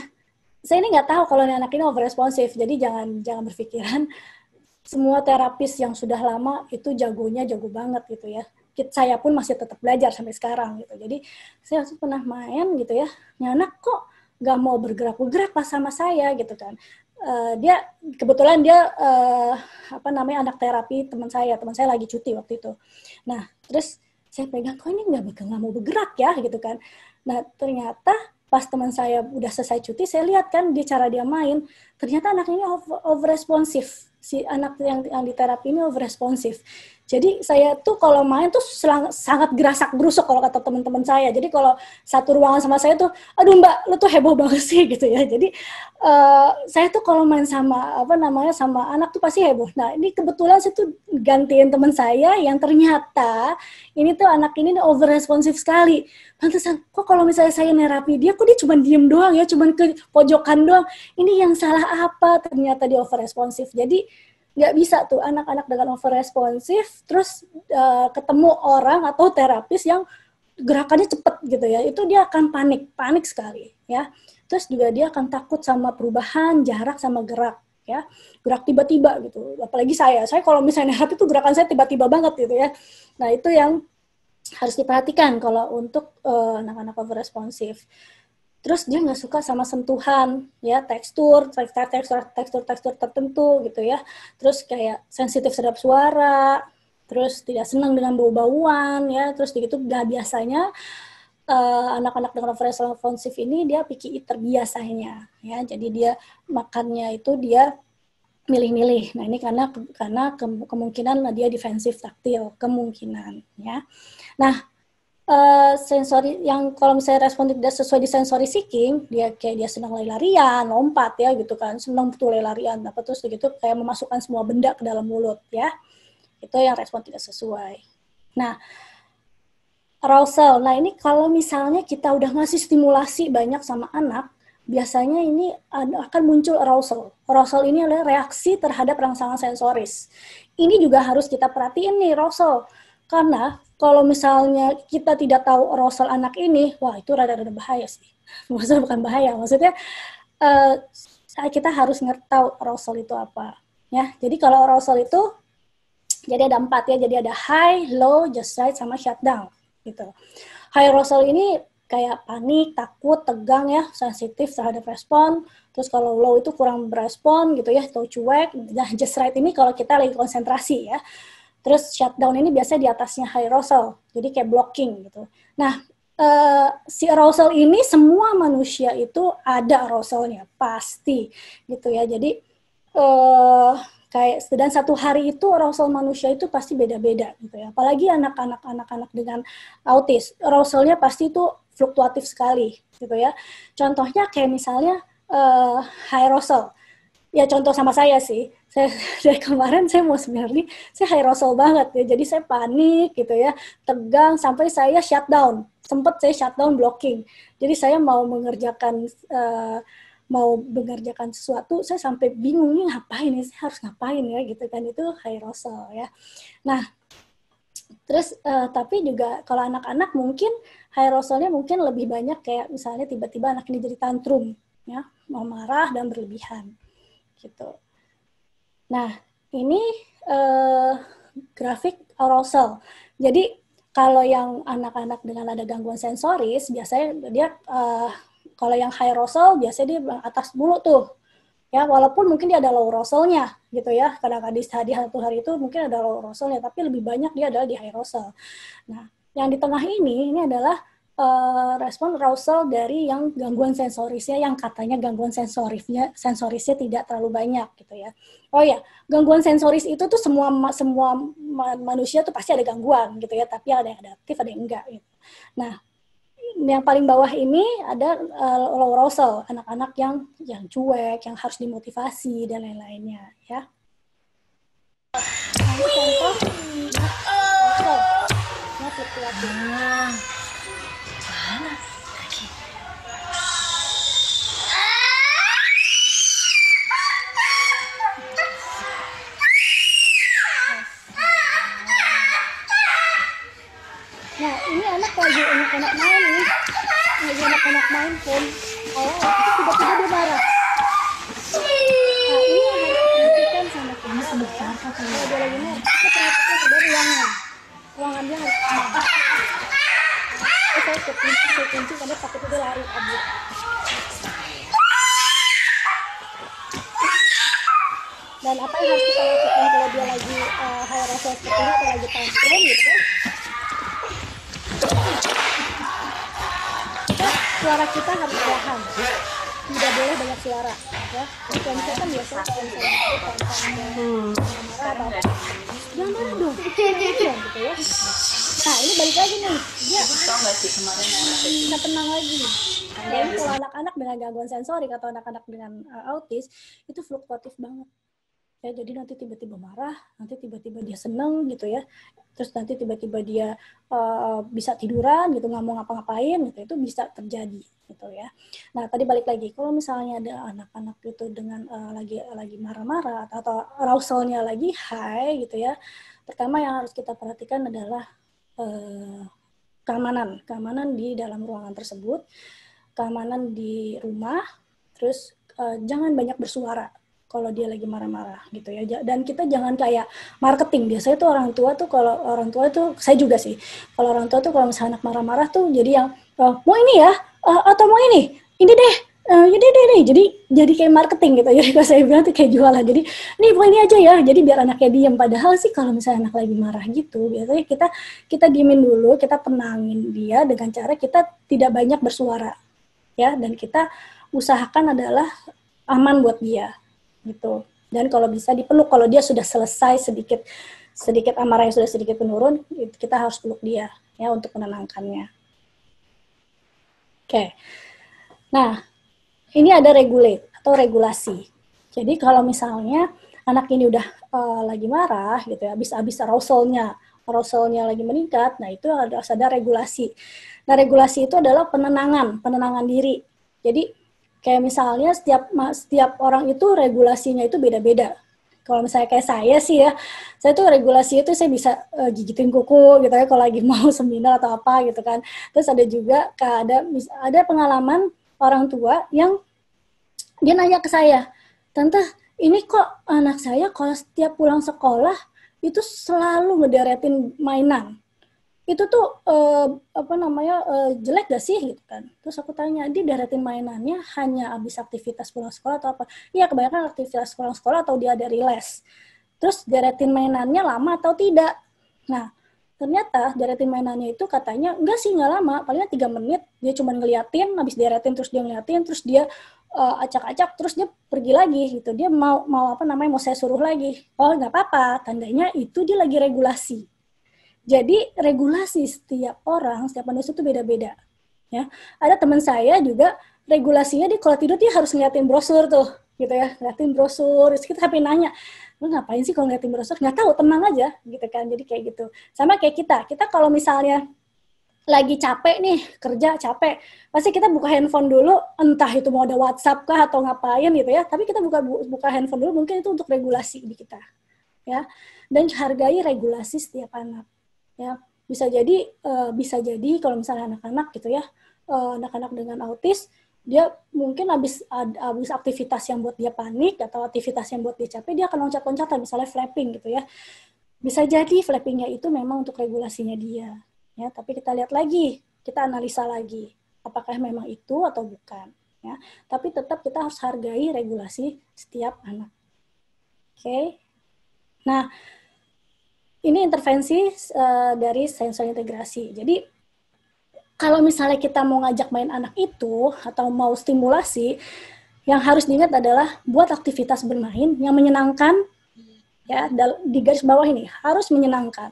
Speaker 2: saya ini nggak tahu kalau anak ini overresponsif jadi jangan jangan berpikiran semua terapis yang sudah lama itu jagonya jago banget gitu ya saya pun masih tetap belajar sampai sekarang gitu jadi saya pernah main gitu ya anak kok nggak mau bergerak gerak pas sama saya gitu kan Eh, dia kebetulan dia uh, apa namanya anak terapi teman saya teman saya lagi cuti waktu itu nah terus saya pegang kok ini nggak nggak mau bergerak ya gitu kan nah ternyata pas teman saya udah selesai cuti saya lihat kan dia cara dia main ternyata anak ini over, over responsif si anak yang, yang di terapi ini over responsif jadi saya tuh kalau main tuh selang, sangat gerasak berusuk kalau kata teman-teman saya. Jadi kalau satu ruangan sama saya tuh, aduh mbak, lu tuh heboh banget sih gitu ya. Jadi uh, saya tuh kalau main sama apa namanya sama anak tuh pasti heboh. Nah ini kebetulan saya tuh gantiin teman saya yang ternyata ini tuh anak ini over responsif sekali. Pantesan kok kalau misalnya saya nerapi dia, kok dia cuma diem doang ya, cuma ke pojokan doang. Ini yang salah apa? Ternyata dia over responsif. Jadi nggak bisa tuh anak-anak dengan responsif terus uh, ketemu orang atau terapis yang gerakannya cepet gitu ya itu dia akan panik panik sekali ya terus juga dia akan takut sama perubahan jarak sama gerak ya gerak tiba-tiba gitu apalagi saya saya kalau misalnya hati itu gerakan saya tiba-tiba banget gitu ya nah itu yang harus diperhatikan kalau untuk eh, anak-anak uh, responsif terus dia nggak suka sama sentuhan ya tekstur tekstur tekstur tekstur tekstur tertentu gitu ya terus kayak sensitif terhadap suara terus tidak senang dengan bau-bauan ya terus begitu nggak biasanya eh, anak-anak uh, dengan overeating responsif ini dia picky eater biasanya ya jadi dia makannya itu dia milih-milih nah ini karena karena kemungkinan dia defensif taktil kemungkinan ya nah uh, sensori yang kalau misalnya respon tidak sesuai di sensori seeking, dia kayak dia senang lari-larian, lompat ya gitu kan, senang betul lari-larian, apa terus gitu kayak memasukkan semua benda ke dalam mulut ya. Itu yang respon tidak sesuai. Nah, arousal. Nah, ini kalau misalnya kita udah ngasih stimulasi banyak sama anak, biasanya ini akan muncul arousal. Arousal ini adalah reaksi terhadap rangsangan sensoris. Ini juga harus kita perhatiin nih, arousal. Karena kalau misalnya kita tidak tahu rosal anak ini, wah itu rada-rada bahaya sih. Maksudnya bukan bahaya, maksudnya uh, kita harus ngertau rosal itu apa. Ya, jadi kalau rosal itu jadi ada empat ya, jadi ada high, low, just right, sama shutdown gitu. High rosal ini kayak panik, takut, tegang ya, sensitif terhadap respon. Terus kalau low itu kurang berespon gitu ya, atau cuek. Nah, just right ini kalau kita lagi konsentrasi ya. Terus shutdown ini biasanya di atasnya high arousal, jadi kayak blocking gitu. Nah, eh, si arousal ini semua manusia itu ada arousalnya, pasti gitu ya. Jadi eh, kayak dan satu hari itu arousal manusia itu pasti beda-beda gitu ya. Apalagi anak-anak anak-anak dengan autis, arousalnya pasti itu fluktuatif sekali gitu ya. Contohnya kayak misalnya eh, high arousal ya contoh sama saya sih. Saya dari kemarin saya mau sebenarnya saya high arousal banget ya. Jadi saya panik gitu ya, tegang sampai saya shutdown. Sempat saya shutdown blocking. Jadi saya mau mengerjakan uh, mau mengerjakan sesuatu, saya sampai bingung ini ngapain ya, saya harus ngapain ya gitu kan itu high arousal ya. Nah, terus uh, tapi juga kalau anak-anak mungkin high arousalnya mungkin lebih banyak kayak misalnya tiba-tiba anak ini jadi tantrum ya, mau marah dan berlebihan gitu. Nah, ini uh, grafik arousal. Jadi kalau yang anak-anak dengan ada gangguan sensoris, biasanya dia uh, kalau yang high arousal biasanya dia atas mulu tuh. Ya, walaupun mungkin dia ada low arousalnya gitu ya. Kadang-kadang di satu hari itu mungkin ada low arousalnya, tapi lebih banyak dia adalah di high arousal. Nah, yang di tengah ini ini adalah uh, respon arousal dari yang gangguan sensorisnya yang katanya gangguan sensorisnya sensorisnya tidak terlalu banyak gitu ya. Oh ya, gangguan sensoris itu tuh semua semua manusia tuh pasti ada gangguan gitu ya, tapi ada yang adaptif, ada yang enggak gitu. Nah, yang paling bawah ini ada uh, low arousal, anak-anak yang yang cuek, yang harus dimotivasi dan lain-lainnya ya. Nah, ini contoh nah, nah dengan gangguan sensorik atau anak-anak dengan uh, autis itu fluktuatif banget ya jadi nanti tiba-tiba marah nanti tiba-tiba dia seneng gitu ya terus nanti tiba-tiba dia uh, bisa tiduran gitu nggak mau ngapa-ngapain gitu itu bisa terjadi gitu ya nah tadi balik lagi kalau misalnya ada anak-anak itu dengan uh, lagi lagi marah-marah atau arousalnya lagi high gitu ya pertama yang harus kita perhatikan adalah uh, keamanan keamanan di dalam ruangan tersebut keamanan di rumah, terus uh, jangan banyak bersuara kalau dia lagi marah-marah gitu ya. Dan kita jangan kayak marketing. Biasanya tuh orang tua tuh kalau orang tua tuh saya juga sih. Kalau orang tua tuh kalau misalnya anak marah-marah tuh jadi yang oh, mau ini ya uh, atau mau ini. Ini deh. Uh, ini deh deh Jadi jadi kayak marketing gitu. Jadi kalau saya bilang tuh kayak jualan. Jadi nih mau ini aja ya. Jadi biar anaknya diam Padahal sih kalau misalnya anak lagi marah gitu, biasanya kita kita diemin dulu, kita tenangin dia dengan cara kita tidak banyak bersuara ya dan kita usahakan adalah aman buat dia gitu dan kalau bisa dipeluk kalau dia sudah selesai sedikit sedikit amarah sudah sedikit menurun kita harus peluk dia ya untuk menenangkannya oke nah ini ada regulate atau regulasi jadi kalau misalnya anak ini udah uh, lagi marah gitu ya habis-habis arousalnya arousalnya lagi meningkat nah itu harus ada regulasi Nah, regulasi itu adalah penenangan, penenangan diri. Jadi kayak misalnya setiap setiap orang itu regulasinya itu beda-beda. Kalau misalnya kayak saya sih ya, saya tuh regulasi itu saya bisa uh, gigitin kuku gitu ya kalau lagi mau seminar atau apa gitu kan. Terus ada juga ada ada pengalaman orang tua yang dia nanya ke saya, "Tante, ini kok anak saya kalau setiap pulang sekolah itu selalu ngederetin mainan." itu tuh eh, apa namanya eh, jelek gak sih gitu kan terus aku tanya dia deretin mainannya hanya habis aktivitas pulang sekolah atau apa iya kebanyakan aktivitas pulang sekolah atau dia ada les terus deretin mainannya lama atau tidak nah ternyata deretin mainannya itu katanya enggak sih nggak lama palingnya tiga menit dia cuma ngeliatin habis deretin terus dia ngeliatin terus dia uh, acak-acak terus dia pergi lagi gitu dia mau mau apa namanya mau saya suruh lagi oh nggak apa-apa tandanya itu dia lagi regulasi jadi regulasi setiap orang, setiap manusia itu beda-beda. Ya, ada teman saya juga regulasinya di kalau tidur dia harus ngeliatin brosur tuh, gitu ya, ngeliatin brosur. Terus kita sampai nanya, lu ngapain sih kalau ngeliatin brosur? Nggak tahu, tenang aja, gitu kan. Jadi kayak gitu. Sama kayak kita, kita kalau misalnya lagi capek nih kerja capek pasti kita buka handphone dulu entah itu mau ada WhatsApp kah atau ngapain gitu ya tapi kita buka buka handphone dulu mungkin itu untuk regulasi di kita ya dan hargai regulasi setiap anak ya bisa jadi uh, bisa jadi kalau misalnya anak-anak gitu ya anak eh, anak-anak dengan autis dia mungkin habis habis aktivitas yang buat dia panik atau aktivitas yang buat dia capek dia akan loncat-loncatan misalnya flapping gitu ya bisa jadi flappingnya itu memang untuk regulasinya dia ya tapi kita lihat lagi kita analisa lagi apakah memang itu atau bukan ya tapi tetap kita harus hargai regulasi setiap anak oke okay? nah ini intervensi uh, dari sensor integrasi. Jadi kalau misalnya kita mau ngajak main anak itu atau mau stimulasi, yang harus diingat adalah buat aktivitas bermain yang menyenangkan ya di garis bawah ini harus menyenangkan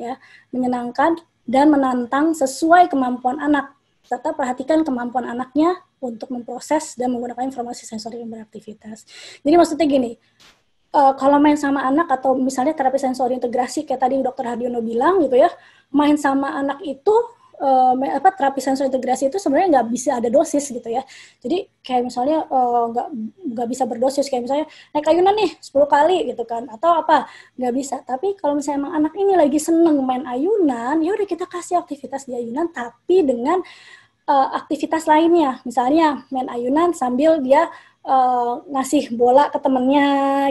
Speaker 2: ya menyenangkan dan menantang sesuai kemampuan anak Tetap perhatikan kemampuan anaknya untuk memproses dan menggunakan informasi sensori yang beraktivitas. Jadi maksudnya gini, uh, kalau main sama anak atau misalnya terapi sensori integrasi kayak tadi dokter Hadiono bilang gitu ya, main sama anak itu uh, apa terapi sensor integrasi itu sebenarnya nggak bisa ada dosis gitu ya. Jadi kayak misalnya eh, nggak uh, nggak bisa berdosis kayak misalnya naik ayunan nih 10 kali gitu kan atau apa nggak bisa. Tapi kalau misalnya emang anak ini lagi seneng main ayunan, ya udah kita kasih aktivitas di ayunan tapi dengan uh, aktivitas lainnya. Misalnya main ayunan sambil dia Eh, ngasih bola ke temennya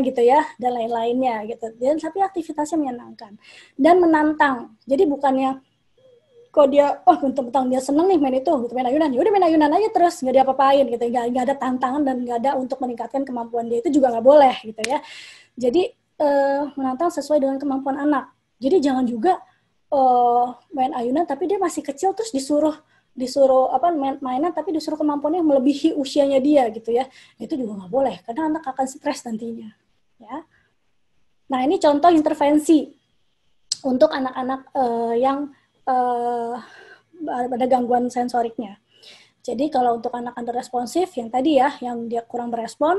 Speaker 2: gitu ya dan lain-lainnya gitu dan tapi aktivitasnya menyenangkan dan menantang jadi bukannya kok dia oh untuk tentang dia seneng nih main itu gitu main ayunan ya udah main ayunan aja terus nggak dia apa-apain gitu nggak nggak ada tantangan dan nggak ada untuk meningkatkan kemampuan dia itu juga nggak boleh gitu ya jadi uh, menantang sesuai dengan kemampuan anak jadi jangan juga uh, main ayunan tapi dia masih kecil terus disuruh disuruh apa main, mainan tapi disuruh kemampuannya melebihi usianya dia gitu ya itu juga nggak boleh karena anak akan stres nantinya ya nah ini contoh intervensi untuk anak-anak uh, yang uh, ada gangguan sensoriknya jadi kalau untuk anak anak responsif yang tadi ya yang dia kurang berespon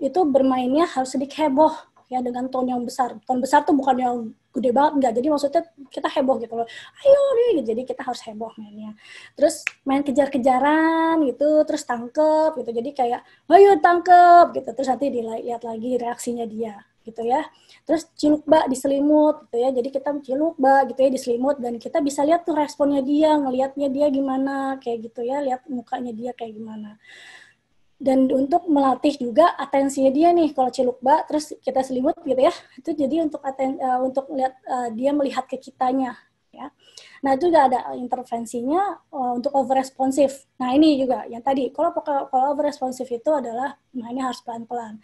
Speaker 2: itu bermainnya harus sedikit heboh ya dengan tone yang besar. Tone besar tuh bukan yang gede banget enggak. Jadi maksudnya kita heboh gitu loh. Ayo nih. Gitu. Jadi kita harus heboh mainnya. Terus main kejar-kejaran gitu, terus tangkep gitu. Jadi kayak ayo tangkep gitu. Terus nanti dilihat lagi reaksinya dia gitu ya. Terus ciluk bak diselimut gitu ya. Jadi kita ciluk bak gitu ya diselimut dan kita bisa lihat tuh responnya dia, ngelihatnya dia gimana kayak gitu ya, lihat mukanya dia kayak gimana dan untuk melatih juga atensinya dia nih kalau celukba, terus kita selimut gitu ya itu jadi untuk aten uh, untuk lihat uh, dia melihat ke kitanya ya nah itu juga ada intervensinya uh, untuk over responsif nah ini juga yang tadi kalau kalau over responsif itu adalah mainnya nah, harus pelan pelan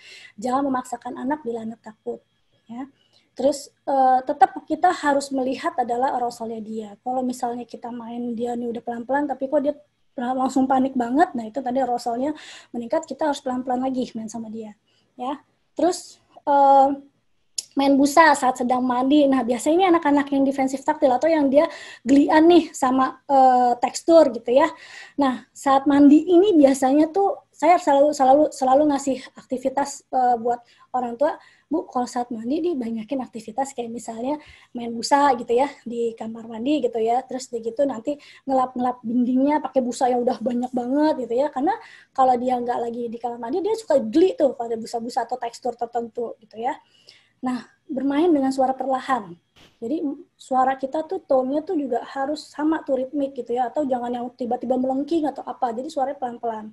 Speaker 2: jangan memaksakan anak bila anak takut ya Terus uh, tetap kita harus melihat adalah arousalnya dia. Kalau misalnya kita main dia nih udah pelan-pelan, tapi kok dia langsung panik banget nah itu tadi arousalnya meningkat kita harus pelan-pelan lagi main sama dia ya terus uh, main busa saat sedang mandi. Nah, biasanya ini anak-anak yang defensif taktil atau yang dia gelian nih sama uh, tekstur gitu ya. Nah, saat mandi ini biasanya tuh saya selalu selalu selalu ngasih aktivitas uh, buat orang tua Bu, kalau saat mandi nih banyakin aktivitas kayak misalnya main busa gitu ya di kamar mandi gitu ya. Terus di gitu nanti ngelap-ngelap dindingnya pakai busa yang udah banyak banget gitu ya. Karena kalau dia nggak lagi di kamar mandi dia suka geli tuh pada busa-busa atau tekstur tertentu gitu ya. Nah, bermain dengan suara perlahan. Jadi suara kita tuh tone-nya tuh juga harus sama tuh ritmik gitu ya atau jangan yang tiba-tiba melengking atau apa. Jadi suaranya pelan-pelan.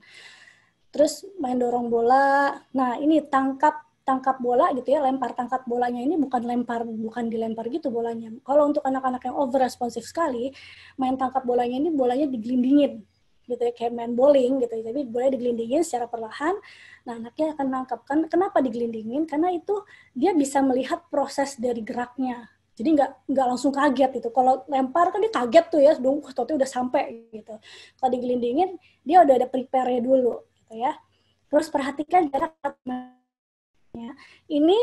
Speaker 2: Terus main dorong bola. Nah, ini tangkap tangkap bola gitu ya, lempar tangkap bolanya ini bukan lempar bukan dilempar gitu bolanya. Kalau untuk anak-anak yang over responsif sekali, main tangkap bolanya ini bolanya digelindingin gitu ya kayak main bowling gitu tapi ya. boleh digelindingin secara perlahan nah anaknya akan nangkap kenapa digelindingin karena itu dia bisa melihat proses dari geraknya jadi nggak nggak langsung kaget gitu kalau lempar kan dia kaget tuh ya dong totnya udah sampai gitu kalau digelindingin dia udah ada prepare dulu gitu ya terus perhatikan jarak Ya, ini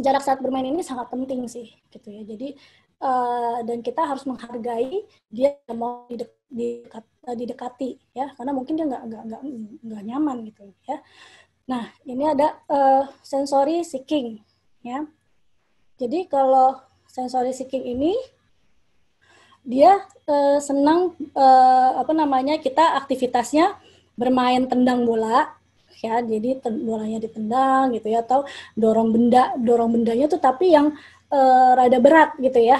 Speaker 2: jarak saat bermain ini sangat penting sih gitu ya. Jadi uh, dan kita harus menghargai dia mau eh, didekati ya karena mungkin dia nggak nggak nggak nggak nyaman gitu ya. Nah, ini ada uh, eh, sensory seeking ya. Jadi kalau sensory seeking ini dia uh, senang uh, apa namanya kita aktivitasnya bermain tendang bola ya jadi bolanya ditendang gitu ya atau dorong benda dorong bendanya tuh tapi yang e, rada berat gitu ya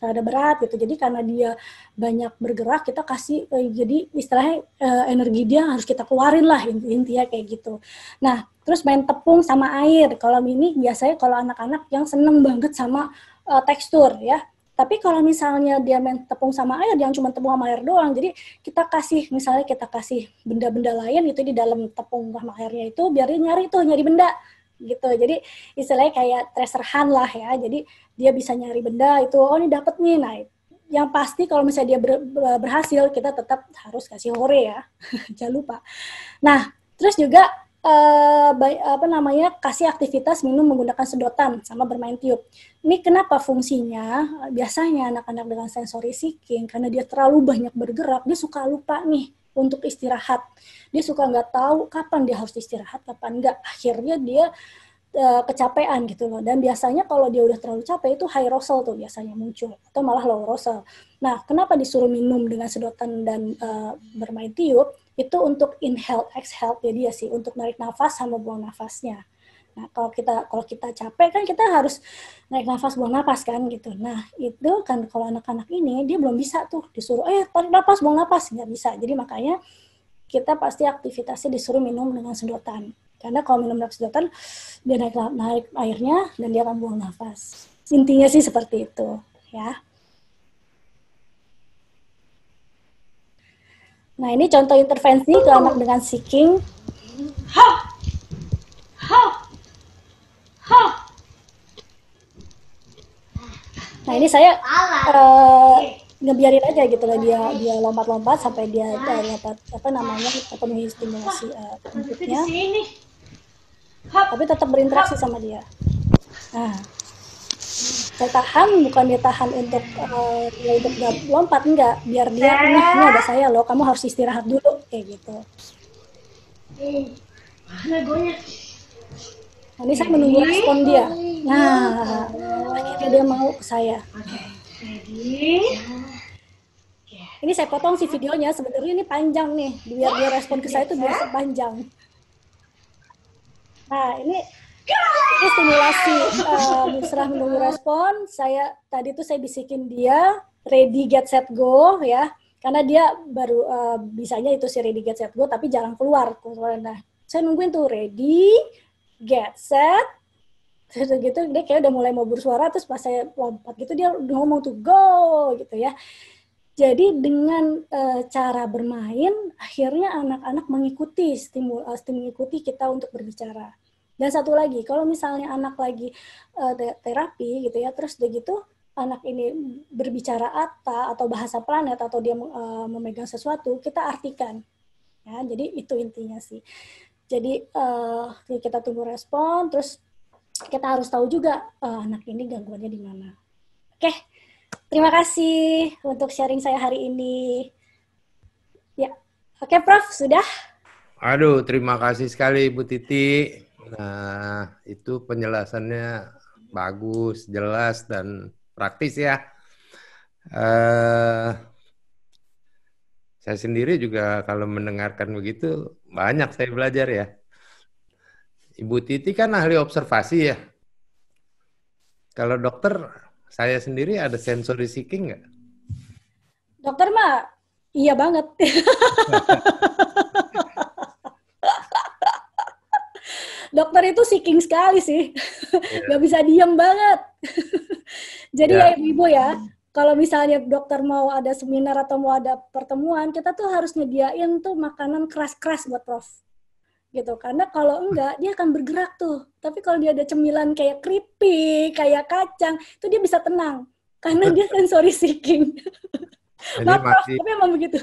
Speaker 2: rada berat gitu jadi karena dia banyak bergerak kita kasih e, jadi istilahnya e, energi dia harus kita keluarin lah intinya kayak gitu nah terus main tepung sama air kalau ini biasanya kalau anak-anak yang seneng banget sama e, tekstur ya tapi kalau misalnya dia main tepung sama air, dia cuma tepung sama air doang. Jadi kita kasih, misalnya kita kasih benda-benda lain itu di dalam tepung sama airnya itu, biar dia nyari tuh, nyari benda gitu. Jadi istilahnya kayak treasure hunt lah ya. Jadi dia bisa nyari benda itu, oh ini dapet nih, nah yang pasti kalau misalnya dia ber, berhasil kita tetap harus kasih hore ya jangan lupa nah terus juga uh, apa namanya kasih aktivitas minum menggunakan sedotan sama bermain tiup. Ini kenapa fungsinya? Biasanya anak-anak dengan sensory seeking karena dia terlalu banyak bergerak, dia suka lupa nih untuk istirahat. Dia suka nggak tahu kapan dia harus istirahat, kapan nggak. Akhirnya dia eh, kecapean gitu loh dan biasanya kalau dia udah terlalu capek itu high arousal tuh biasanya muncul atau malah low arousal. Nah, kenapa disuruh minum dengan sedotan dan uh, bermain tiup? itu untuk inhale exhale ya dia sih untuk narik nafas sama buang nafasnya nah kalau kita kalau kita capek kan kita harus narik nafas buang nafas kan gitu nah itu kan kalau anak-anak ini dia belum bisa tuh disuruh eh tarik nafas buang nafas nggak bisa jadi makanya kita pasti aktivitasnya disuruh minum dengan sedotan karena kalau minum dengan sedotan dia naik naik airnya dan dia akan buang nafas intinya sih seperti itu ya Nah, ini contoh intervensi ke anak dengan seeking. Ha! Ha! Ha! Nah, ini saya eh, ngebiarin aja gitu lah dia dia lompat-lompat sampai dia uh, nah. dapat apa namanya terpenuhi stimulasi uh, Tapi tetap berinteraksi sama dia. Nah tahan bukan ditahan untuk uh, untuk lompat enggak biar dia ini ini ada saya loh kamu harus istirahat dulu kayak gitu nah,
Speaker 1: ini saya menunggu respon dia nah
Speaker 2: akhirnya dia mau ke saya ya. ini saya potong sih videonya sebenarnya ini panjang nih biar dia respon ke saya itu biasa iya. panjang nah ini itu stimulasi uh, eh, menunggu respon saya tadi tuh saya bisikin dia ready get set go ya karena dia baru uh, bisanya itu si ready get set go tapi jarang keluar nah saya nungguin tuh ready get set gitu gitu dia kayak udah mulai mau bersuara terus pas saya lompat gitu dia ngomong tuh go gitu ya jadi dengan e, cara bermain akhirnya anak-anak mengikuti stimul, stimul mengikuti kita untuk berbicara dan satu lagi, kalau misalnya anak lagi uh, terapi gitu ya, terus udah gitu anak ini berbicara ata atau bahasa planet atau dia uh, memegang sesuatu, kita artikan. Ya, jadi itu intinya sih. Jadi uh, kita tunggu respon, terus kita harus tahu juga uh, anak ini gangguannya di mana. Oke, okay. terima kasih untuk sharing saya hari ini. Ya, oke okay, Prof sudah.
Speaker 1: Aduh, terima kasih sekali Bu Titi. Nah, itu penjelasannya bagus, jelas, dan praktis ya. Uh, saya sendiri juga kalau mendengarkan begitu, banyak saya belajar ya. Ibu Titi kan ahli observasi ya. Kalau dokter, saya sendiri ada sensory seeking nggak?
Speaker 2: Dokter mah, iya banget. dokter itu seeking sekali sih. Yeah. Gak bisa diem banget. Jadi yeah. ya ibu-ibu ya, kalau misalnya dokter mau ada seminar atau mau ada pertemuan, kita tuh harus nyediain tuh makanan keras-keras buat prof. Gitu. Karena kalau enggak, dia akan bergerak tuh. Tapi kalau dia ada cemilan kayak keripik, kayak kacang, itu dia bisa tenang. Karena dia sensory seeking.
Speaker 1: Jadi Maaf, tapi emang begitu.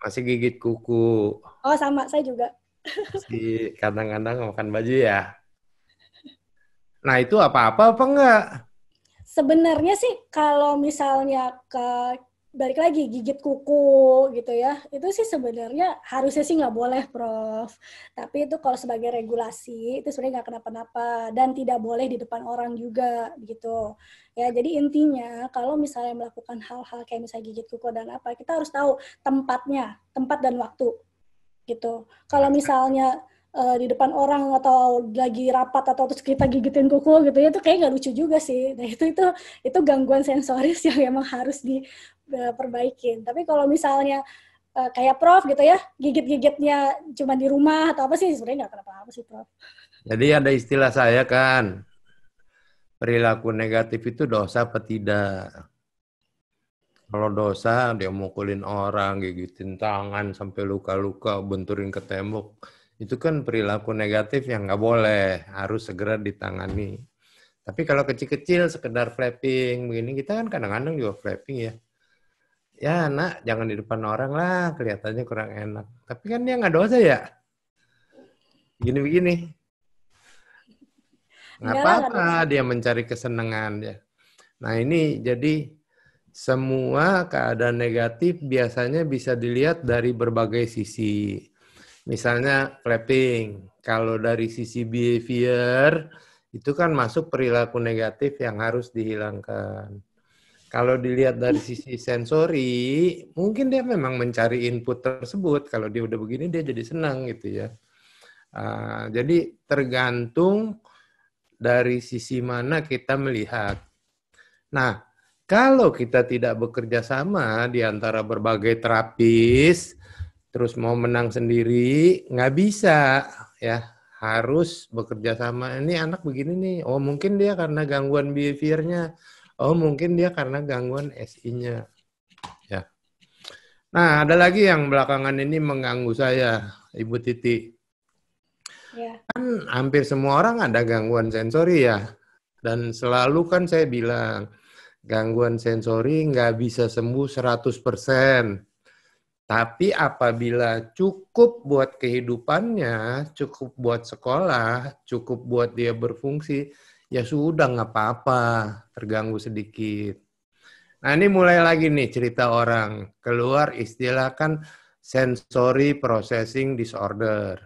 Speaker 1: Masih gigit kuku.
Speaker 2: Oh, sama. Saya juga
Speaker 1: si kadang-kadang makan baju ya. Nah itu apa-apa apa enggak?
Speaker 2: Sebenarnya sih kalau misalnya ke balik lagi gigit kuku gitu ya itu sih sebenarnya harusnya sih nggak boleh prof tapi itu kalau sebagai regulasi itu sebenarnya nggak kenapa-napa dan tidak boleh di depan orang juga gitu ya jadi intinya kalau misalnya melakukan hal-hal kayak misalnya gigit kuku dan apa kita harus tahu tempatnya tempat dan waktu gitu. Kalau misalnya uh, di depan orang atau lagi rapat atau terus kita gigitin kuku gitu ya itu kayak nggak lucu juga sih. Nah itu itu itu gangguan sensoris yang emang harus diperbaiki eh, Tapi kalau misalnya uh, kayak Prof gitu ya gigit-gigitnya cuma di rumah atau apa sih sebenarnya nggak kenapa-apa sih Prof.
Speaker 1: Jadi ada istilah saya kan perilaku negatif itu dosa apa tidak? kalau dosa dia mukulin orang, gigitin tangan sampai luka-luka, benturin ke tembok, itu kan perilaku negatif yang nggak boleh, harus segera ditangani. Tapi kalau kecil-kecil sekedar flapping begini, kita kan kadang-kadang juga flapping ya. Ya nak, jangan di depan orang lah, kelihatannya kurang enak. Tapi kan dia nggak dosa ya. gini begini Nggak apa-apa dia mencari kesenangan ya. Nah ini jadi semua keadaan negatif biasanya bisa dilihat dari berbagai sisi. Misalnya clapping, kalau dari sisi behavior itu kan masuk perilaku negatif yang harus dihilangkan. Kalau dilihat dari sisi sensori, mungkin dia memang mencari input tersebut. Kalau dia udah begini, dia jadi senang gitu ya. Uh, jadi tergantung dari sisi mana kita melihat. Nah, kalau kita tidak bekerja sama di antara berbagai terapis, terus mau menang sendiri, nggak bisa ya. Harus bekerja sama. Ini anak begini nih. Oh mungkin dia karena gangguan behaviornya. Oh mungkin dia karena gangguan SI-nya. Ya. Nah ada lagi yang belakangan ini mengganggu saya, Ibu Titi. Ya. Kan hampir semua orang ada gangguan sensori ya. Dan selalu kan saya bilang, gangguan sensori nggak bisa sembuh 100%. Tapi apabila cukup buat kehidupannya, cukup buat sekolah, cukup buat dia berfungsi, ya sudah nggak apa-apa, terganggu sedikit. Nah ini mulai lagi nih cerita orang. Keluar istilah kan sensory processing disorder.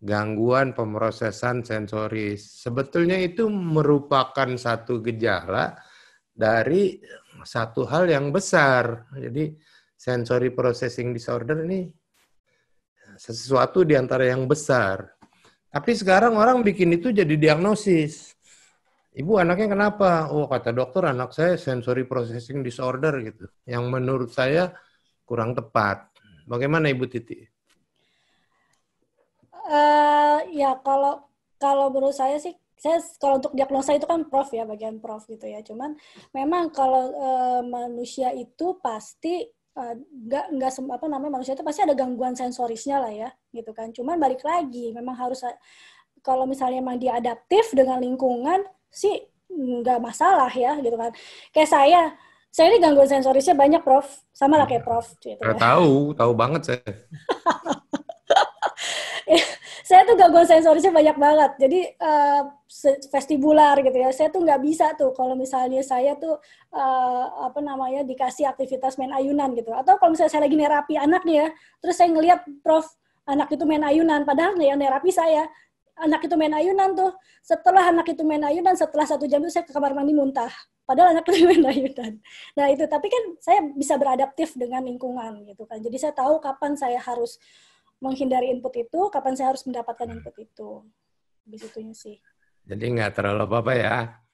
Speaker 1: Gangguan pemrosesan sensoris. Sebetulnya itu merupakan satu gejala dari satu hal yang besar. Jadi sensory processing disorder ini sesuatu di antara yang besar. Tapi sekarang orang bikin itu jadi diagnosis. Ibu anaknya kenapa? Oh kata dokter anak saya sensory processing disorder gitu. Yang menurut saya kurang tepat. Bagaimana Ibu Titi?
Speaker 2: Uh, ya kalau kalau menurut saya sih saya kalau untuk diagnosa itu kan prof ya bagian prof gitu ya cuman memang kalau e, manusia itu pasti eh, nggak e, nggak apa namanya manusia itu pasti ada gangguan sensorisnya lah ya gitu kan cuman balik lagi memang harus kalau misalnya memang dia adaptif dengan lingkungan sih nggak masalah ya gitu kan kayak saya saya ini gangguan sensorisnya banyak prof sama lah kayak iya. prof gitu ya. tahu
Speaker 1: tahu banget saya
Speaker 2: saya tuh gangguan sensorisnya banyak banget. Jadi uh, vestibular gitu ya. Saya tuh nggak bisa tuh kalau misalnya saya tuh uh, apa namanya dikasih aktivitas main ayunan gitu. Atau kalau misalnya saya lagi nerapi anak nih ya, terus saya ngelihat prof anak itu main ayunan padahal nih yang nerapi saya anak itu main ayunan tuh setelah anak itu main ayunan setelah satu jam itu saya ke kamar mandi muntah padahal anak itu main ayunan nah itu tapi kan saya bisa beradaptif dengan lingkungan gitu kan jadi saya tahu kapan saya harus menghindari input itu, kapan saya harus mendapatkan input itu. Disitunya sih.
Speaker 1: Jadi nggak terlalu apa-apa ya.